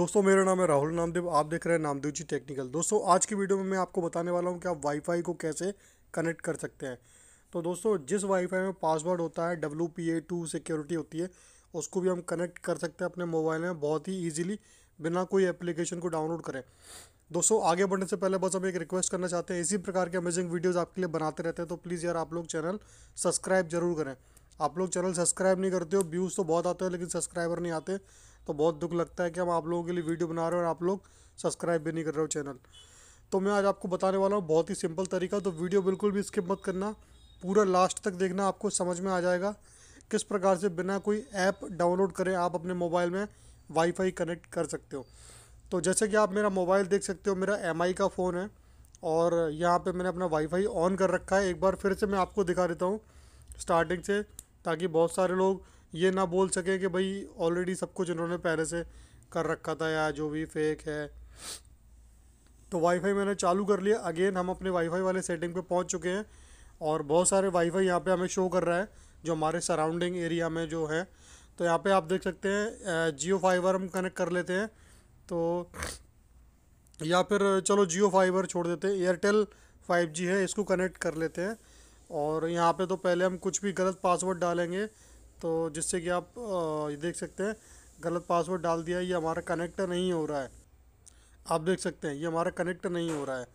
दोस्तों मेरा नाम है राहुल नामदेव आप देख रहे हैं नामदेव जी टेक्निकल दोस्तों आज की वीडियो में मैं आपको बताने वाला हूं कि आप वाईफाई को कैसे कनेक्ट कर सकते हैं तो दोस्तों जिस वाईफाई में पासवर्ड होता है W P A two security होती है उसको भी हम कनेक्ट कर सकते हैं अपने मोबाइल में बहुत ही ईजिली बिना कोई एप्लीकेशन को डाउनलोड करें दोस्तों आगे बढ़ने से पहले बस हम एक रिक्वेस्ट करना चाहते हैं इसी प्रकार के अमेजिंग वीडियोज़ आपके लिए बनाते रहते हैं तो प्लीज़ यार आप लोग चैनल सब्सक्राइब जरूर करें आप लोग चैनल सब्सक्राइब नहीं करते हो व्यूज़ तो बहुत आते हैं लेकिन सब्सक्राइबर नहीं आते तो बहुत दुख लगता है कि हम आप लोगों के लिए वीडियो बना रहे हो और आप लोग सब्सक्राइब भी नहीं कर रहे हो चैनल तो मैं आज आपको बताने वाला हूँ बहुत ही सिंपल तरीका तो वीडियो बिल्कुल भी स्किप मत करना पूरा लास्ट तक देखना आपको समझ में आ जाएगा किस प्रकार से बिना कोई ऐप डाउनलोड करें आप अपने मोबाइल में वाईफाई कनेक्ट कर सकते हो तो जैसे कि आप मेरा मोबाइल देख सकते हो मेरा एम का फ़ोन है और यहाँ पे मैंने अपना वाईफाई ऑन कर रखा है एक बार फिर से मैं आपको दिखा देता हूँ स्टार्टिंग से ताकि बहुत सारे लोग ये ना बोल सकें कि भाई ऑलरेडी सब कुछ इन्होंने पहले से कर रखा था या जो भी फेक है तो वाईफाई मैंने चालू कर लिया अगेन हम अपने वाईफाई वाले सेटिंग पे पहुंच चुके हैं और बहुत सारे वाईफाई यहाँ पे हमें शो कर रहा है जो हमारे सराउंडिंग एरिया में जो है तो यहाँ पे आप देख सकते हैं जियो फाइबर हम कनेक्ट कर लेते हैं तो या फिर चलो जियो फाइबर छोड़ देते हैं एयरटेल फाइव है इसको कनेक्ट कर लेते हैं और यहाँ पे तो पहले हम कुछ भी गलत पासवर्ड डालेंगे तो जिससे कि आप ये देख सकते हैं गलत पासवर्ड डाल दिया ये हमारा कनेक्ट नहीं हो रहा है आप देख सकते हैं ये हमारा कनेक्ट नहीं हो रहा है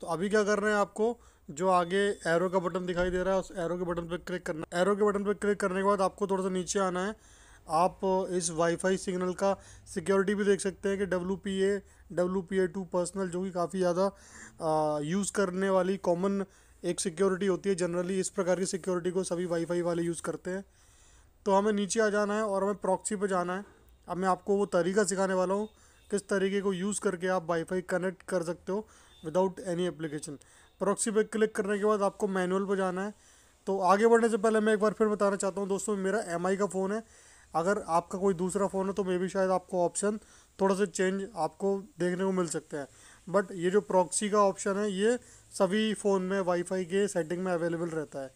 तो अभी क्या कर रहे हैं आपको जो आगे एरो का बटन दिखाई दे रहा है उस एरो के बटन पर क्लिक करना एरो के बटन पर क्लिक करने के बाद आपको थोड़ा सा नीचे आना है आप इस वाईफाई सिग्नल का सिक्योरिटी भी देख सकते हैं कि W P A W P A two personal जो कि काफ़ी ज़्यादा यूज़ करने वाली कॉमन एक सिक्योरिटी होती है जनरली इस प्रकार की सिक्योरिटी को सभी वाईफाई वाले यूज़ करते हैं तो हमें नीचे आ जाना है और हमें प्रॉक्सी पर जाना है अब मैं आपको वो तरीका सिखाने वाला हूँ किस तरीके को यूज़ करके आप वाईफाई कनेक्ट कर सकते हो विदाउट एनी एप्लीकेशन प्रॉक्सी पर क्लिक करने के बाद आपको मैनुअल पर जाना है तो आगे बढ़ने से पहले मैं एक बार फिर बताना चाहता हूँ दोस्तों मेरा एम का फ़ोन है अगर आपका कोई दूसरा फ़ोन है तो मे भी शायद आपको ऑप्शन थोड़ा सा चेंज आपको देखने को मिल सकते हैं बट ये जो प्रॉक्सी का ऑप्शन है ये सभी फ़ोन में वाईफाई के सेटिंग में अवेलेबल रहता है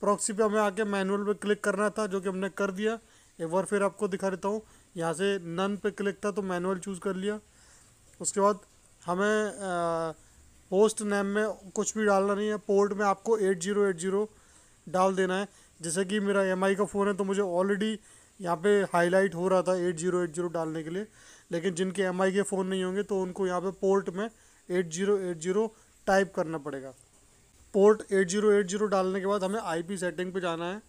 प्रॉक्सी पे हमें आके मैनुअल पे क्लिक करना था जो कि हमने कर दिया एक बार फिर आपको दिखा देता हूँ यहाँ से नन पे क्लिक था तो मैनुअल चूज़ कर लिया उसके बाद हमें पोस्ट नेम में कुछ भी डालना नहीं है पोर्ट में आपको एट जीरो एट जीरो डाल देना है जैसे कि मेरा एम का फ़ोन है तो मुझे ऑलरेडी यहाँ पे हाईलाइट हो रहा था एट जीरो एट जीरो डालने के लिए लेकिन जिनके एम के फ़ोन नहीं होंगे तो उनको यहाँ पे पोर्ट में eight zero eight zero type करना पड़ेगा port eight zero eight zero डालने के बाद हमें आईपी सेटिंग पे जाना है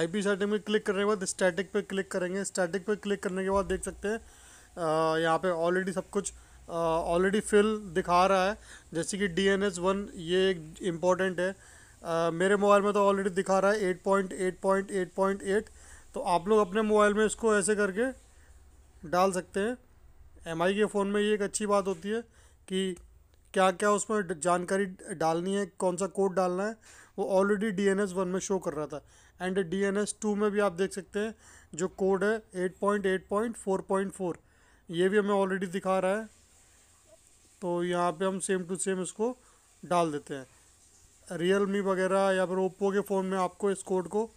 आईपी सेटिंग पे क्लिक करने के बाद स्टैटिक पे क्लिक करेंगे स्टैटिक पे क्लिक करने के बाद देख सकते हैं यहाँ पे ऑलरेडी सब कुछ ऑलरेडी फिल दिखा रहा है जैसे कि डी एन एस वन ये एक इम्पॉर्टेंट है आ, मेरे मोबाइल में तो ऑलरेडी दिखा रहा है eight point eight point eight point eight तो आप लोग अपने मोबाइल में इसको ऐसे करके डाल सकते हैं एम के फ़ोन में ये एक अच्छी बात होती है कि क्या क्या उसमें जानकारी डालनी है कौन सा कोड डालना है वो already D N S one में शो कर रहा था and D N S two में भी आप देख सकते हैं जो कोड है eight point eight point four point four ये भी हमें ऑलरेडी दिखा रहा है तो यहाँ पे हम सेम टू सेम इसको डाल देते हैं रियल मी वगैरह या फिर ओप्पो के फ़ोन में आपको इस कोड को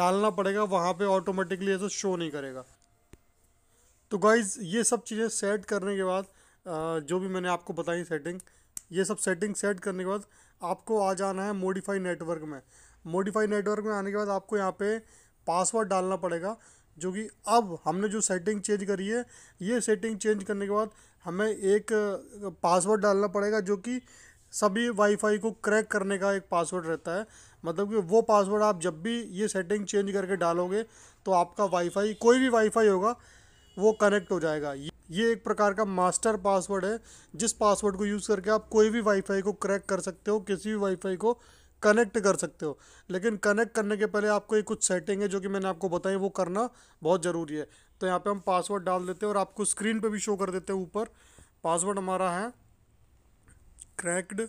डालना पड़ेगा वहाँ पर ऑटोमेटिकली ऐसा शो नहीं करेगा तो गाइज़ ये सब चीज़ें सेट करने के बाद जो भी मैंने आपको बताई सेटिंग ये सब सेटिंग सेट करने के बाद आपको आ जाना है मोडिफाई नेटवर्क में मोडिफाई नेटवर्क में आने के बाद आपको यहाँ पे पासवर्ड डालना पड़ेगा जो कि अब हमने जो सेटिंग चेंज करी है ये सेटिंग चेंज करने के बाद हमें एक पासवर्ड डालना पड़ेगा जो कि सभी वाईफाई को क्रैक करने का एक पासवर्ड रहता है मतलब कि वो पासवर्ड आप जब भी ये सेटिंग चेंज करके डालोगे तो आपका वाईफाई कोई भी वाईफाई होगा वो कनेक्ट हो जाएगा ये एक प्रकार का मास्टर पासवर्ड है जिस पासवर्ड को यूज़ करके आप कोई भी वाईफाई को क्रैक कर सकते हो किसी भी वाईफाई को कनेक्ट कर सकते हो लेकिन कनेक्ट करने के पहले आपको ये कुछ सेटिंग है जो कि मैंने आपको बताई वो करना बहुत ज़रूरी है तो यहाँ पे हम पासवर्ड डाल देते हैं और आपको स्क्रीन पे भी शो कर देते हैं ऊपर पासवर्ड हमारा है cracked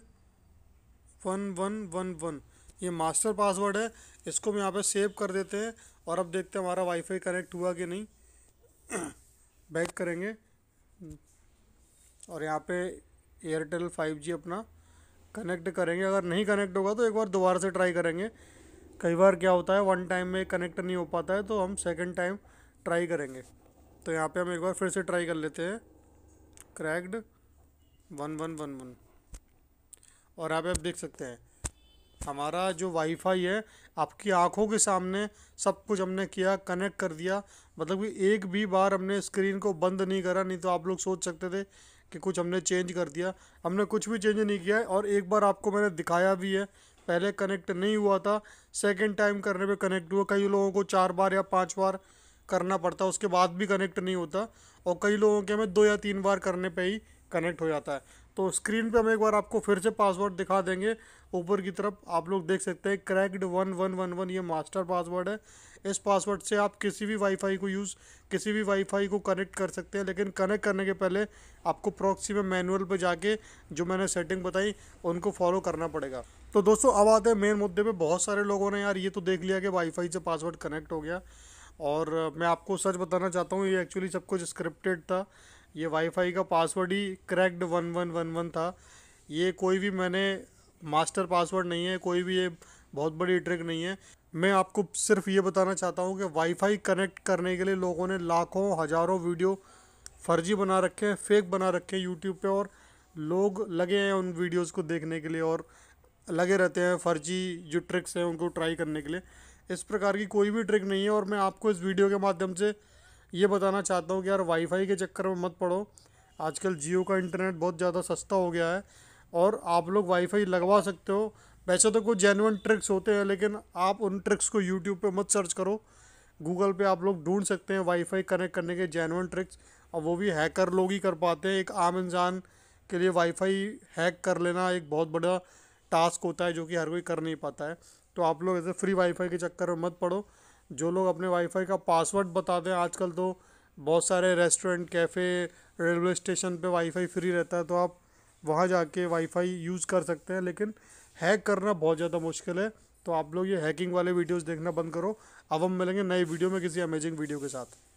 one one one one ये मास्टर पासवर्ड है इसको हम यहाँ पर सेव कर देते हैं और अब देखते हैं हमारा वाईफाई कनेक्ट हुआ कि नहीं बैक करेंगे और यहाँ पे एयरटेल 5G अपना कनेक्ट करेंगे अगर नहीं कनेक्ट होगा तो एक बार दोबारा से ट्राई करेंगे कई बार क्या होता है वन टाइम में कनेक्ट नहीं हो पाता है तो हम सेकंड टाइम ट्राई करेंगे तो यहाँ पे हम एक बार फिर से ट्राई कर लेते हैं cracked one one one one और यहाँ पे आप देख सकते हैं हमारा जो वाईफाई है आपकी आंखों के सामने सब कुछ हमने किया कनेक्ट कर दिया मतलब कि एक भी बार हमने स्क्रीन को बंद नहीं करा नहीं तो आप लोग सोच सकते थे कि कुछ हमने चेंज कर दिया हमने कुछ भी चेंज नहीं किया है और एक बार आपको मैंने दिखाया भी है पहले कनेक्ट नहीं हुआ था सेकेंड टाइम करने पर कनेक्ट हुआ कई लोगों को चार बार या पाँच बार करना पड़ता उसके बाद भी कनेक्ट नहीं होता और कई लोगों के हमें दो या तीन बार करने पर ही कनेक्ट हो जाता है तो स्क्रीन पे हम एक बार आपको फिर से पासवर्ड दिखा देंगे ऊपर की तरफ आप लोग देख सकते हैं cracked one one one one ये मास्टर पासवर्ड है इस पासवर्ड से आप किसी भी वाईफाई को यूज़ किसी भी वाईफाई को कनेक्ट कर सकते हैं लेकिन कनेक्ट करने के पहले आपको प्रॉक्सी में मैनुअल पर जाके जो मैंने सेटिंग बताई उनको फॉलो करना पड़ेगा तो दोस्तों अब आते हैं मेन मुद्दे पर बहुत सारे लोगों ने यार ये तो देख लिया कि वाईफाई से पासवर्ड कनेक्ट हो गया और मैं आपको सच बताना चाहता हूँ ये एक्चुअली सब कुछ स्क्रिप्टेड था ये वाईफाई का पासवर्ड ही cracked one one one one था ये कोई भी मैंने मास्टर पासवर्ड नहीं है कोई भी ये बहुत बड़ी ट्रिक नहीं है मैं आपको सिर्फ ये बताना चाहता हूँ कि वाईफाई कनेक्ट करने के लिए लोगों ने लाखों हज़ारों वीडियो फर्जी बना रखे हैं फेक बना रखे हैं यूट्यूब पर और लोग लगे हैं उन वीडियोज़ को देखने के लिए और लगे रहते हैं फर्जी जो ट्रिक्स हैं उनको ट्राई करने के लिए इस प्रकार की कोई भी ट्रिक नहीं है और मैं आपको इस वीडियो के माध्यम से ये बताना चाहता हूँ कि यार वाईफाई के चक्कर में मत पड़ो आजकल जियो का इंटरनेट बहुत ज़्यादा सस्ता हो गया है और आप लोग वाईफाई लगवा सकते हो वैसे तो कुछ जेनुअन ट्रिक्स होते हैं लेकिन आप उन ट्रिक्स को यूट्यूब पे मत सर्च करो गूगल पे आप लोग ढूंढ सकते हैं वाईफाई कनेक्ट करने के जेनुअन ट्रिक्स और वो भी हैकर लोग ही कर पाते हैं एक आम इंसान के लिए वाईफाई हैक कर लेना एक बहुत बड़ा टास्क होता है जो कि हर कोई कर नहीं पाता है तो आप लोग ऐसे फ्री वाईफाई के चक्कर में मत पड़ो जो लोग अपने वाईफाई का पासवर्ड बताते हैं आजकल तो बहुत सारे रेस्टोरेंट कैफ़े रेलवे स्टेशन पे वाईफाई फ्री रहता है तो आप वहाँ जाके वाईफाई यूज़ कर सकते हैं लेकिन हैक करना बहुत ज़्यादा मुश्किल है तो आप लोग ये हैकिंग वाले वीडियोस देखना बंद करो अब हम मिलेंगे नए वीडियो में किसी अमेजिंग वीडियो के साथ